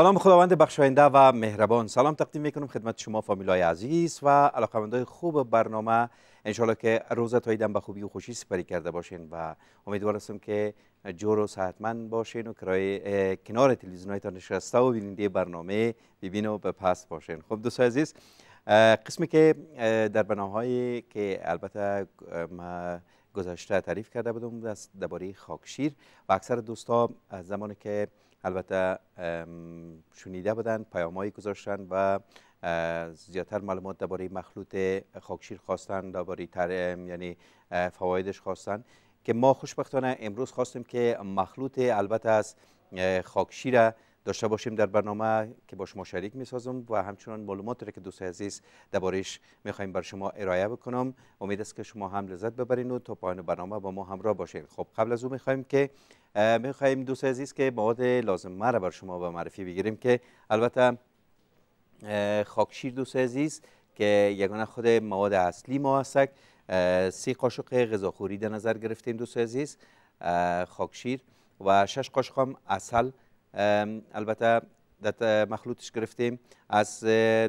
سلام خداوند بخشاینده و مهربان سلام تقدیم میکنم خدمت شما فامیلای عزیز و علاقمندای خوب برنامه انشالله که روزتای دم به خوبی و خوشی سپری کرده باشین و امیدوار هستم که جور و صحتمند باشین و کرای کنار تلویزیونایتان نشسته و بیننده برنامه ببین و به پس باشین خب دوستان عزیز قسمی که در برنامه که البته ما گذشته تعریف کرده بودم از درباره خاکشیر و اکثر دوستا از زمانی که البته شنیده بودن پیامایی گذاشتن و زیادتر معلومات درباره مخلوط خاکشیر خواستن درباره یعنی فوایدش خواستن که ما خوشبختانه امروز خواستیم که مخلوط البته از خاکشیر داشته باشیم در برنامه که با شما شریک میسازم و همچنان معلوماتی را که دوست عزیز دربارش خواهیم بر شما ارائه بکنم امید است که شما هم لذت ببرین و تا پایان برنامه با ما همراه باشین خب قبل از او خواهیم که میخواهیم دوست عزیز که مواد ما را بر شما به معرفی بگیریم که البته خاکشیر دوست عزیز که یگانه خود مواد اصلی ما هستک سی قاشق غذاخوری در نظر گرفتیم دوست عزیز خاکشیر و شش قاشق اصل البته در مخلوطش گرفتیم از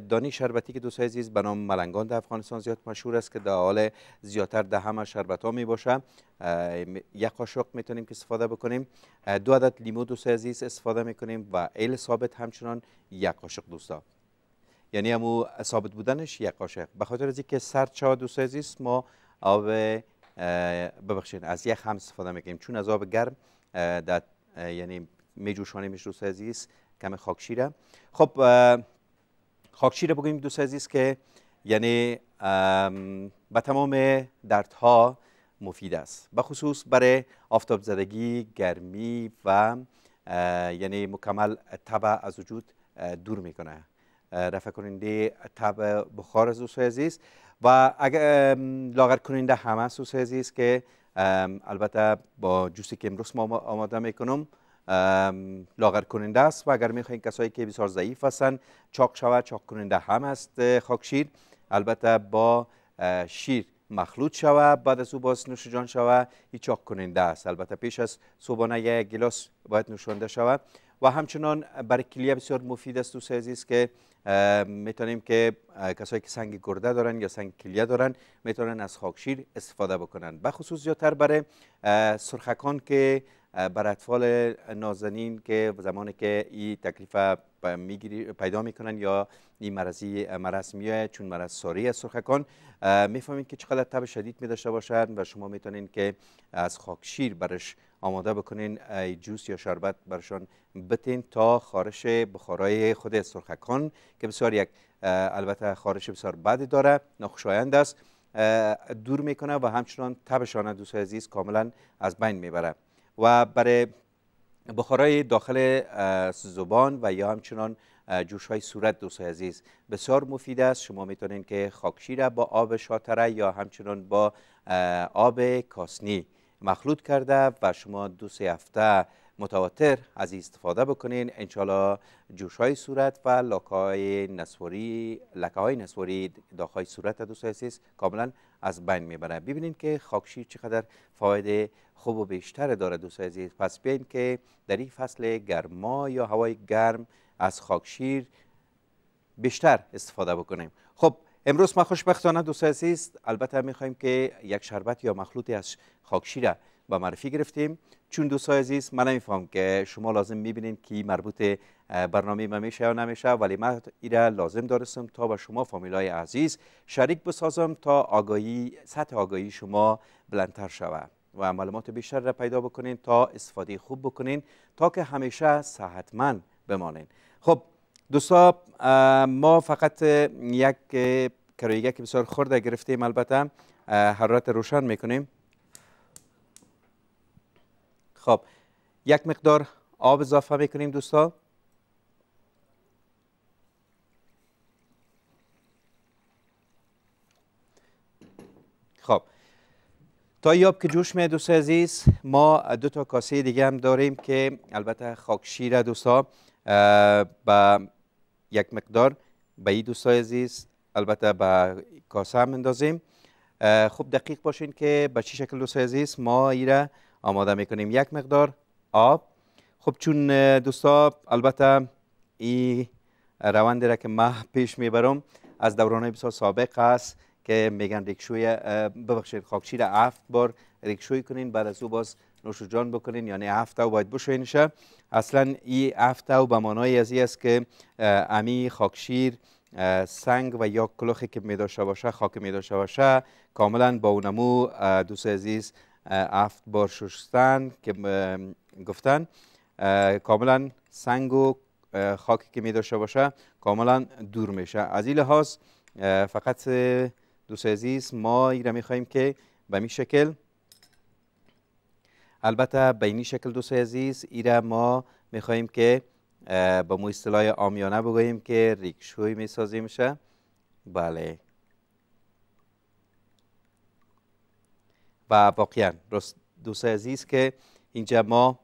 دانی شربتی که دوستای عزیز به نام ملنگان در افغانستان زیاد مشهور است که در حال زیاتر در همه شربت ها می باشه یک قاشق میتونیم که استفاده بکنیم دو عدد لیمو دوستای عزیز استفاده میکنیم و ایل ثابت همچنان یک قاشق دوستا یعنی همو ثابت بودنش یک قاشق به خاطر از اینکه سرد شود دوستای عزیز ما آب ببخشید از یک هم استفاده میکنیم چون از آب گرم در یعنی میجوشانه دوست عزیز کم خاکشیره خب خاکشیره بگویم دوست عزیز که یعنی به تمام دردها مفید است به خصوص برای آفتاب زدگی گرمی و یعنی مکمل تب از وجود دور میکنه رفع کننده تب بخار از دوست عزیز و اگر لاغر کننده همه دوست عزیز که البته با جوسی که امروز ما آماده میکنم لاغر کننده است و اگر میخواین کسایی که بسیار ضعیف هستند چاق شود چاق کننده هم است خاکشیر البته با شیر مخلوط شوه بعد از او باز نوشجان شوه ای چاق کننده است البته پیش از صبحانه یک گلاس باید نوشانده شوه و همچنان برای کلیه بسیار مفید است دوست است که میتونیم که کسایی که سنگ گرده دارن یا سنگ کلیه دارن میتونن از خاکشیر استفاده بکنن بخصوص زیادتر برای سرخکان که بر اطفال نازنین که زمانی که این تکلیف پیدا میکنن یا این مرضی مرض میاد چون مرض ساری از سرخکان میفهمین که چقدر تب شدید می داشته باشد و شما میتونین که از خاکشیر برش آماده بکنین جوس یا شربت برشان بتین تا خارش بخارای خود سرخکان که بسیار یک البته خارش بسیار بد داره ناخوشایند است دور میکنه و همچنان تبشان دوست عزیز کاملا از بین میبره و برای بخارای داخل زبان و یا همچنان جوش های صورت دوستای عزیز بسیار مفید است شما میتونید که خاکشی را با آب شاتره یا همچنان با آب کاسنی مخلوط کرده و شما دو سه هفته متواتر از استفاده بکنین انشالله جوش های صورت و لکه های نسوری لکه های نسوری داخل های صورت دوست عزیز کاملا از بین میبره ببینید که خاکشیر چقدر فایده خوب و بیشتر داره دوست عزیز پس بیاین که در این فصل گرما یا هوای گرم از خاکشیر بیشتر استفاده بکنیم خب امروز ما خوشبختانه دوست عزیز البته میخوایم که یک شربت یا مخلوطی از خاکشیر به معرفی گرفتیم چون دوستای عزیز من نمیفهم که شما لازم میبینین که مربوط برنامه ما میشه یا نمیشه ولی من ایره لازم دارستم تا به شما فامیلای عزیز شریک بسازم تا آگاهی سطح آگاهی شما بلندتر شود و معلومات بیشتر را پیدا بکنین تا استفاده خوب بکنین تا که همیشه صحتمند بمانین خب دوستا ما فقط یک کرایگه که بسیار خورده گرفتیم البته حرارت روشن میکنیم خب یک مقدار آب اضافه میکنیم دوستا خب تا یاب که جوش میاد دوست عزیز ما دو تا کاسه دیگه هم داریم که البته خاکشیره دوستا با یک مقدار به این دوستای عزیز البته به کاسه هم اندازیم خب دقیق باشین که به چی شکل دوستای عزیز ما ایره آماده میکنیم یک مقدار آب خب چون دوستا البته این روند را که من پیش میبرم از دوران بسیار سابق است که میگن ریکشوی ببخشید خاکشیر را هفت بار ریکشوی کنین بعد از او باز نوش جان بکنین یعنی هفت او باید بشوینشه اصلا این هفت او به معنای از است که امی خاکشیر سنگ و یا کلوخی که می باشه خاک می داشته باشه کاملا با اونمو دوست عزیز هفت بار شستن که گفتن کاملا سنگ و خاکی که می داشته باشه کاملا دور میشه از این لحاظ فقط دوست عزیز ما این را می خواهیم که به این شکل البته به این شکل دوست عزیز این را ما می خواهیم که با مو اصطلاح آمیانه بگوییم که ریکشوی می سازیم شه بله و واقعا دوست عزیز که اینجا ما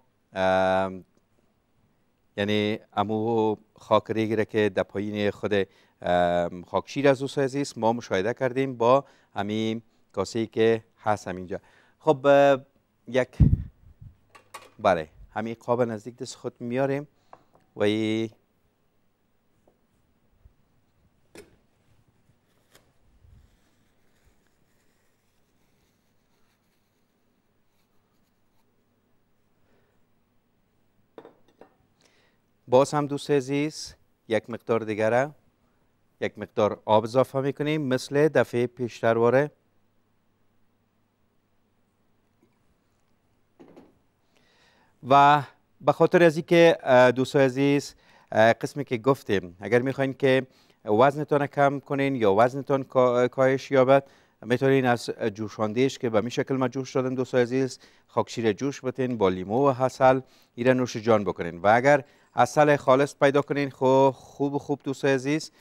یعنی امو خاک ریگره که در پایین خود خاکشیر از دوست عزیز ما مشاهده کردیم با همین کاسه که هست اینجا. خب یک بله همین قاب نزدیک دست خود میاریم و باز هم دوست عزیز یک مقدار دیگره یک مقدار آب اضافه میکنیم مثل دفعه پیشتر واره و به خاطر از که دوستای عزیز قسمی که گفتیم اگر میخواین که وزنتان کم کنین یا وزنتان کاهش یابد میتونین از جوشاندهش که به می شکل ما جوش دادن دوستای عزیز خاکشیر جوش بتین با لیمو و حسل ایره نوش جان بکنین و اگر اصل خالص پیدا کنین خو خب، خوب خوب دوست عزیز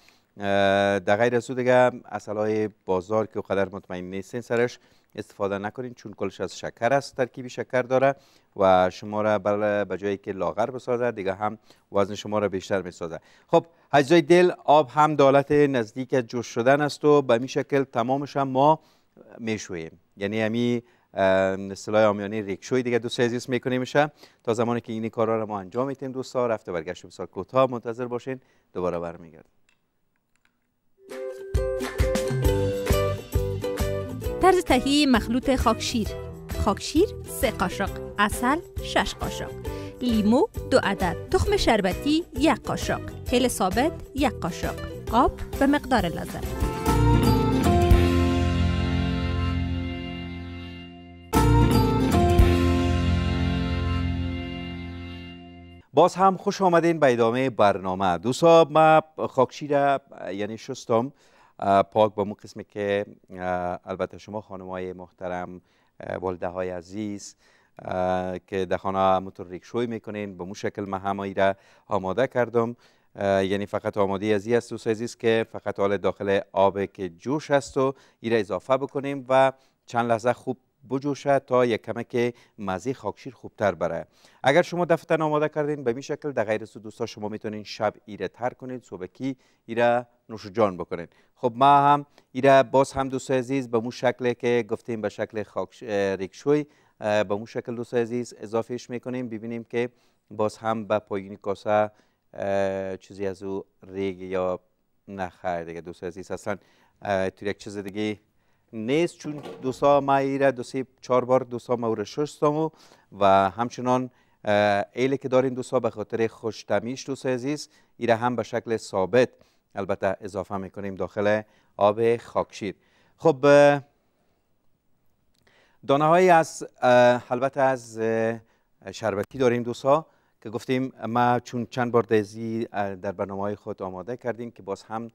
در غیر از او اصل های بازار که قدر مطمئن نیستین سرش استفاده نکنین چون کلش از شکر است ترکیبی شکر داره و شما را به جایی که لاغر بسازه دیگه هم وزن شما را بیشتر میسازه خب اجزای دل آب هم دالت نزدیک جوش شدن است و به می شکل تمامش هم ما میشویم یعنی اصطلاح آمیانی ریکشوی دیگه دوست عزیز میکنیم میشه تا زمانی که این کارا رو ما انجام میتیم دوستا رفته برگشت بسیار کوتاه منتظر باشین دوباره برمیگرد طرز تهیه مخلوط خاکشیر خاکشیر سه قاشق اصل شش قاشق لیمو دو عدد تخم شربتی یک قاشق هل ثابت یک قاشق آب به مقدار لازم باز هم خوش آمدین به ادامه برنامه دوستا ما خاکشی را یعنی شستم پاک به اون قسمی که البته شما خانم های محترم والده های عزیز که در خانه موتور شوی میکنین به اون شکل ما را آماده کردم یعنی فقط آماده ازی است دوست عزیز که فقط حال داخل آب که جوش است و ایره اضافه بکنیم و چند لحظه خوب بجوشه تا یک کمک مزه خاکشیر خوبتر بره اگر شما دفتن آماده کردین به میشکل شکل در غیر سو دوستا شما میتونین شب ایره تر کنین صبحکی ایره نوش جان بکنین خب ما هم ایره باز هم دوست عزیز به مو شکل که گفتیم به شکل خاکش ریکشوی به مو شکل دوست عزیز اضافهش میکنیم ببینیم که باز هم به پایین کاسه چیزی از او ریگ یا نخیر دیگه دوست عزیز اصلا تو یک چیز دیگه نیست چون دوسا ما ایره دو سه چهار بار دوسا ما شستم و همچنان ایله که داریم دوسا به خاطر خوشتمیش دوستای عزیز ایره هم به شکل ثابت البته اضافه میکنیم داخل آب خاکشیر خب دانه های از البته از شربتی داریم دوستا که گفتیم ما چون چند بار دزی در برنامه های خود آماده کردیم که باز هم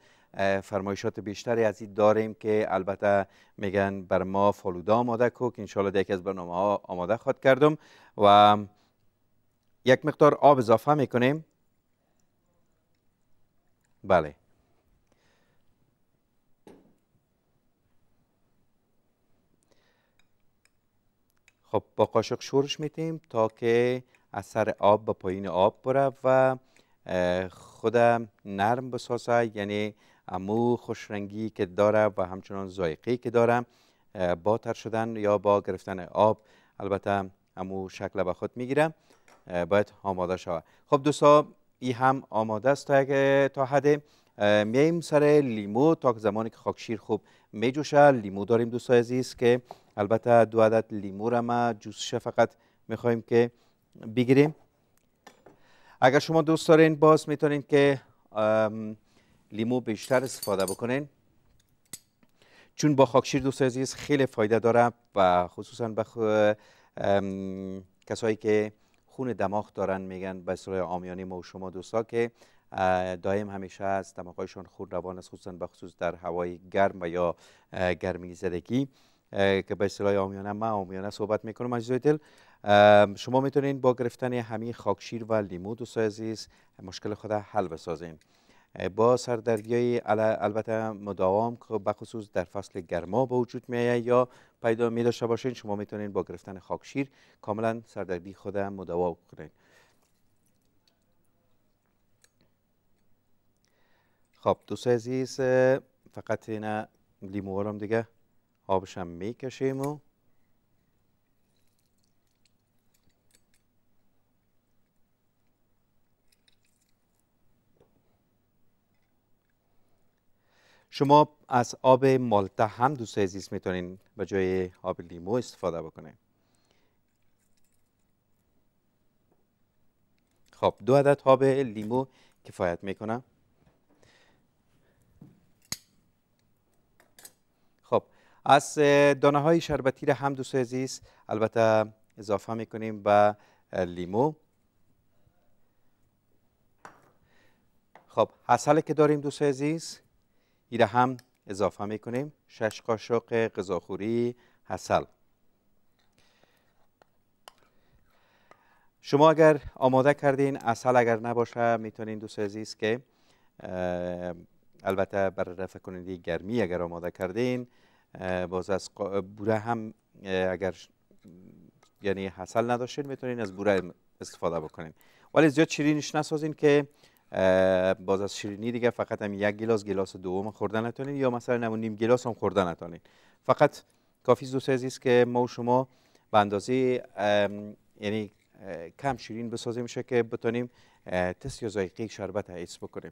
فرمایشات بیشتری از این داریم که البته میگن بر ما فالوده آماده کو که انشالله یکی از برنامه ها آماده خواد کردم و یک مقدار آب اضافه میکنیم بله خب با قاشق شورش میتیم تا که اثر آب به پایین آب بره و خودم نرم بسازه یعنی امو خوشرنگی که داره و همچنان زایقی که داره با تر شدن یا با گرفتن آب البته امو شکل به خود میگیره باید آماده شود خب دوستا ای هم آماده است تا تا حد میایم سر لیمو تا زمانی که خاکشیر خوب میجوشه لیمو داریم دوستای عزیز که البته دو عدد لیمو را ما جوسش فقط میخوایم که بگیریم اگر شما دوست دارین باز میتونین که لیمو بیشتر استفاده بکنین چون با خاکشیر دوست عزیز خیلی فایده داره و خصوصا به کسایی که خون دماغ دارن میگن به صورت آمیانی ما و شما دوستا که دائم همیشه از دماغایشان خون روان است خصوصا به خصوص در هوای گرم و یا گرمی زدگی که به صورت آمیانه ما آمیانه صحبت میکنم از دل شما میتونین با گرفتن همین خاکشیر و لیمو دوست عزیز مشکل خود حل بسازین با سردردی البته مداوم که بخصوص در فصل گرما به وجود میایه یا پیدا می داشته باشین شما میتونین با گرفتن خاکشیر کاملا سردردی خود مداوا کنین خب دوست عزیز فقط اینا لیمو دیگه آبشم میکشیم و شما از آب مالته هم دوست عزیز میتونین به جای آب لیمو استفاده بکنین خب دو عدد آب لیمو کفایت میکنه خب از دانه های شربتی را هم دوست عزیز البته اضافه میکنیم به لیمو خب حسل که داریم دوست عزیز ایره هم اضافه میکنیم شش قاشق غذاخوری حسل شما اگر آماده کردین اصل اگر نباشه میتونین دوست عزیز که البته برای رفع کننده گرمی اگر آماده کردین باز از بوره هم اگر یعنی حصل نداشتین میتونین از بوره استفاده بکنین ولی زیاد چیرینش نسازین که باز از شیرینی دیگه فقط هم یک گلاس گلاس دوم خوردن نتونید یا مثلا نمونیم نیم گلاس هم خوردن نتونید فقط کافی دوست عزیز که ما و شما به اندازه یعنی کم شیرین بسازیم میشه که بتونیم تست یا ذایقه شربت حس بکنیم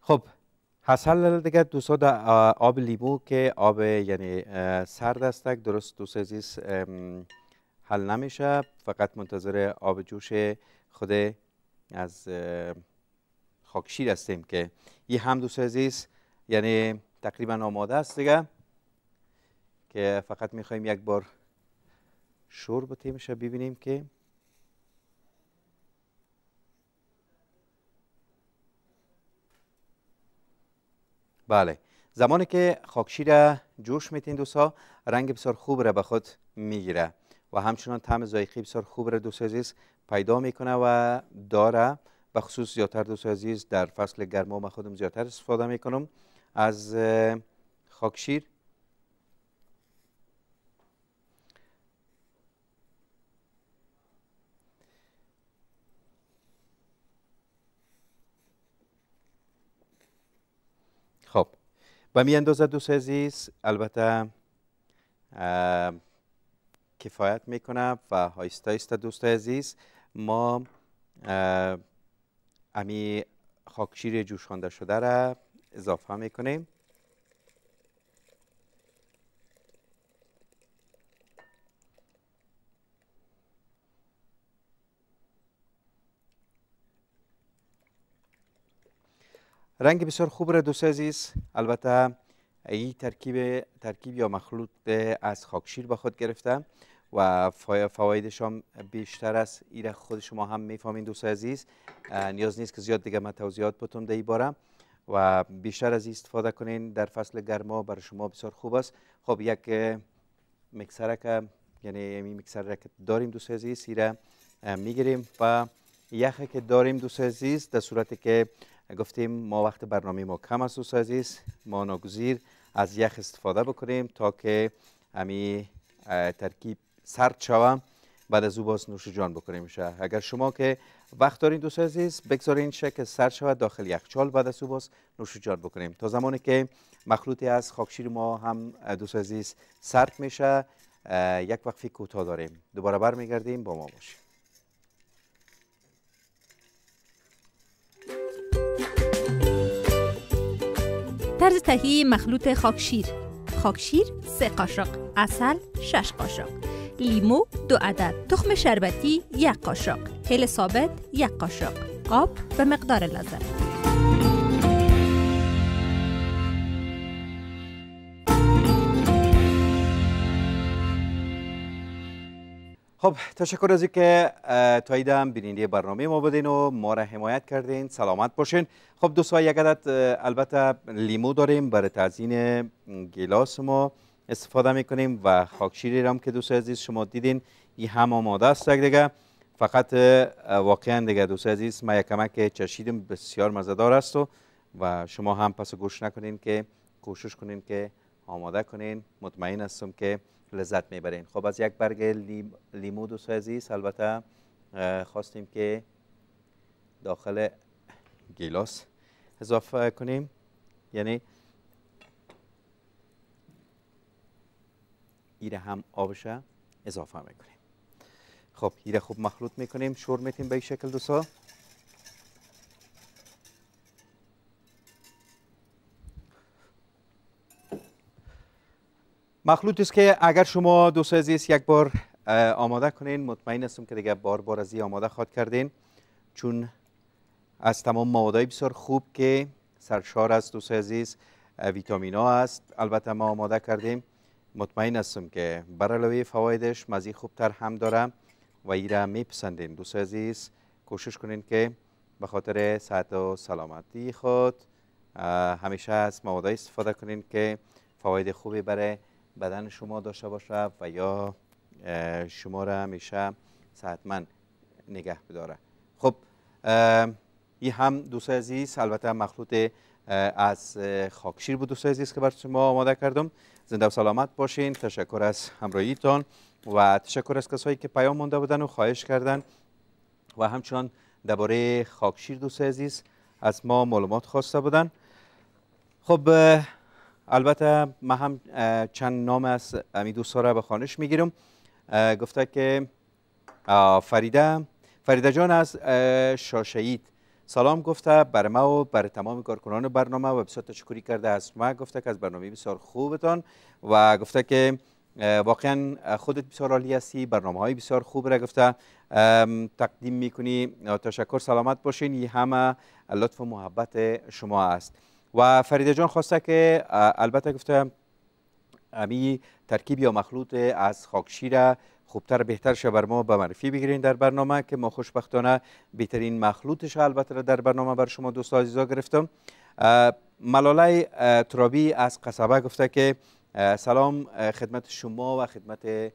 خب حسل دیگه دوستا در آب لیمو که آب یعنی سرد است، درست دوست عزیز حل نمیشه فقط منتظر آب جوش خود از خاکشیر هستیم که این هم دوست عزیز یعنی تقریبا آماده است دیگه که فقط میخوایم یک بار شور بتیمش ببینیم که بله زمانی که خاکشیر جوش میتین دوستا رنگ بسیار خوب را به خود میگیره و همچنان طعم ذایقی بسیار خوب را دوست عزیز پیدا میکنه و داره به خصوص زیادتر دوست عزیز در فصل گرما ما خودم زیادتر استفاده میکنم از خاکشیر و اندازه دوست عزیز البته کفایت میکنه و هایستا هایستا دوست عزیز ما امی خاکشیر جوشانده شده را اضافه میکنیم رنگ بسیار خوب را دوست عزیز البته این ترکیب ترکیب یا مخلوط از خاکشیر به خود گرفته و فوایدش هم بیشتر است ایره خود شما هم میفهمین دوست عزیز نیاز نیست که زیاد دیگه من توضیحات بتم بارم باره و بیشتر از استفاده کنین در فصل گرما برای شما بسیار خوب است خب یک مکسره که یعنی این که داریم دوست عزیز ایره میگیریم و یخه که داریم دوست عزیز در صورتی که گفتیم ما وقت برنامه ما کم است دوست عزیز ما از یخ استفاده بکنیم تا که همی ترکیب سرد شوم بعد از او باز نوش جان بکنیم شه اگر شما که وقت دارین دوست عزیز بگذارین شه که سرد شود داخل یخچال بعد از او باز نوش جان بکنیم تا زمانی که مخلوطی از خاکشیر ما هم دوست عزیز سرد میشه یک وقفی کوتاه داریم دوباره برمیگردیم با ما باشیم طرز تهیه مخلوط خاکشیر خاکشیر سه قاشق اصل 6 قاشق لیمو دو عدد تخم شربتی یک قاشق هل ثابت یک قاشق آب به مقدار لازم خب تشکر از اینکه تاییدم بیننده برنامه ما بودین و ما را حمایت کردین سلامت باشین خب دوستان یک عدد البته لیمو داریم برای تزیین گلاس ما استفاده میکنیم و خاکشیری هم که دوست عزیز شما دیدین این هم آماده است دیگه فقط واقعا دیگه دوست عزیز ما یک که چشیدیم بسیار مزدار است و و شما هم پس گوش نکنین که کوشش کنین که آماده کنین مطمئن هستم که لذت میبرین خب از یک برگ لیمو دوست عزیز البته خواستیم که داخل گیلاس اضافه کنیم یعنی ایره هم آبشه اضافه میکنیم خب ایره خوب مخلوط میکنیم شور میتیم به این شکل دوستا مخلوط است که اگر شما دو عزیز یک بار آماده کنین مطمئن هستم که دیگه بار بار از آماده خواد کردین چون از تمام موادهای بسیار خوب که سرشار از دوست عزیز ها است البته ما آماده کردیم مطمئن هستم که برای فوایدش مزی خوبتر هم داره و ایره میپسندین دوست عزیز کوشش کنین که به خاطر صحت و سلامتی خود همیشه از مواد استفاده کنین که فواید خوبی برای بدن شما داشته باشه و یا شما را همیشه صحتمند نگه بداره خب این هم دوست عزیز البته مخلوط از خاکشیر بود دوست عزیز که بر شما آماده کردم زنده و سلامت باشین تشکر از همراهیتان و تشکر از کسایی که پیام مانده بودن و خواهش کردن و همچنان درباره خاکشیر دوست عزیز از ما معلومات خواسته بودن خب البته من هم چند نام از امی دوستا را به خانش میگیرم گفته که فریده فریده جان از شاشهید سلام گفته بر ما و بر تمام کارکنان برنامه و بسیار تشکری کرده از ما گفته که از برنامه بسیار خوبتان و گفته که واقعا خودت بسیار عالی هستی برنامه های بسیار خوب را گفته تقدیم میکنی تشکر سلامت باشین این همه لطف و محبت شما است و فریده جان خواسته که البته گفته امی ترکیب یا مخلوط از را خوبتر بهتر شه بر ما به معرفی بگیرین در برنامه که ما خوشبختانه بهترین مخلوطش البته در برنامه بر شما دوست عزیزا گرفتم ملاله ترابی از قصبه گفته که سلام خدمت شما و خدمت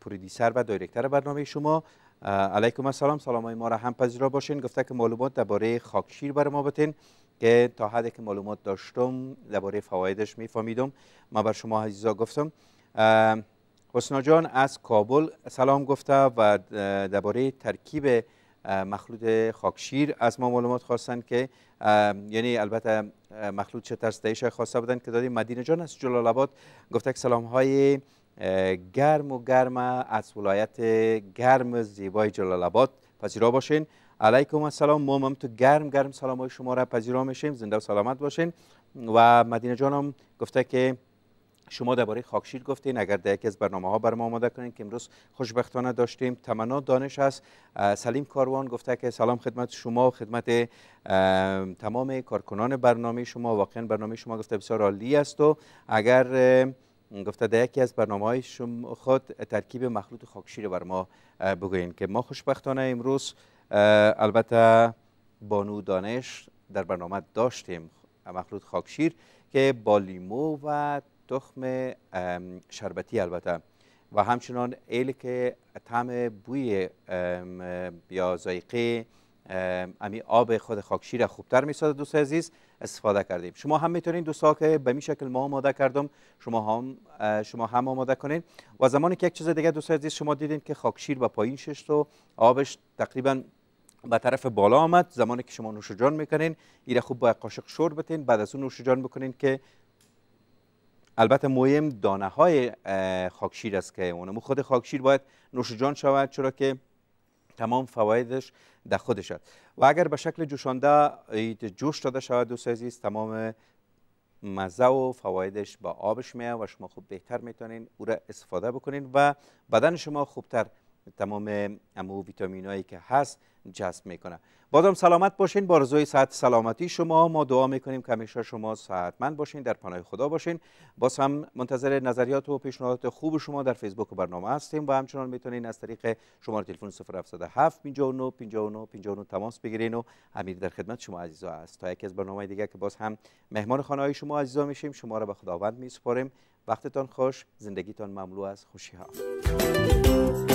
پرودیسر و دایرکتر برنامه شما علیکم السلام سلام های ما را هم پذیرا باشین گفته که معلومات درباره خاکشیر بر ما بتین که تا حدی که معلومات داشتم درباره فوایدش میفهمیدم ما بر شما عزیزا گفتم حسنا جان از کابل سلام گفته و درباره ترکیب مخلوط خاکشیر از ما معلومات خواستن که یعنی البته مخلوط چه طرز دهیش خواسته بودن که دادیم مدینه جان از جلال آباد گفته که سلام های گرم و گرم از ولایت گرم زیبای جلال آباد پذیرا باشین علیکم السلام ما تو گرم گرم سلام های شما را پذیرا میشیم زنده و سلامت باشین و مدینه جانم گفته که شما درباره خاکشیر گفتین اگر در یکی از برنامه ها بر ما آماده کنین که امروز خوشبختانه داشتیم تمنا دانش هست سلیم کاروان گفته که سلام خدمت شما و خدمت تمام کارکنان برنامه شما واقعا برنامه شما گفته بسیار عالی است و اگر گفته در یکی از برنامه های شما خود ترکیب مخلوط خاکشیر بر ما بگوین که ما خوشبختانه امروز البته بانو دانش در برنامه داشتیم مخلوط خاکشیر که با لیمو و تخم شربتی البته و همچنان ایل که طعم بوی یا ذایقه امی آب خود خاکشیر خوبتر می سازد دوست عزیز استفاده کردیم شما هم میتونید دوستا که به می شکل ما آماده کردم شما هم شما هم آماده کنید و زمانی که یک چیز دیگه دوست عزیز شما دیدین که خاکشیر به پایین شش و آبش تقریبا به طرف بالا آمد زمانی که شما نوش جان میکنین ایره خوب با قاشق شور بتین بعد از اون نوش جان بکنین که البته مهم دانه های خاکشیر است که اونم خود خاکشیر باید نوش جان شود چرا که تمام فوایدش در خودش است و اگر به شکل جوشانده جوش داده شود دوست عزیز تمام مزه و فوایدش با آبش میاد و شما خوب بهتر میتونین او را استفاده بکنین و بدن شما خوبتر تمام امو ویتامینایی که هست جذب میکنه بادام سلامت باشین با رضای صحت سلامتی شما ما دعا میکنیم که همیشه شما صحتمند باشین در پناه خدا باشین باز هم منتظر نظریات و پیشنهادات خوب شما در فیسبوک و برنامه هستیم و همچنان میتونین از طریق شماره تلفن 0707 59 59 59 تماس بگیرین و امیر در خدمت شما عزیزا است تا یکی از برنامه دیگه که باز هم مهمان خانه های شما عزیزا میشیم شما را به خداوند میسپاریم وقتتان خوش زندگیتان مملو از خوشی ها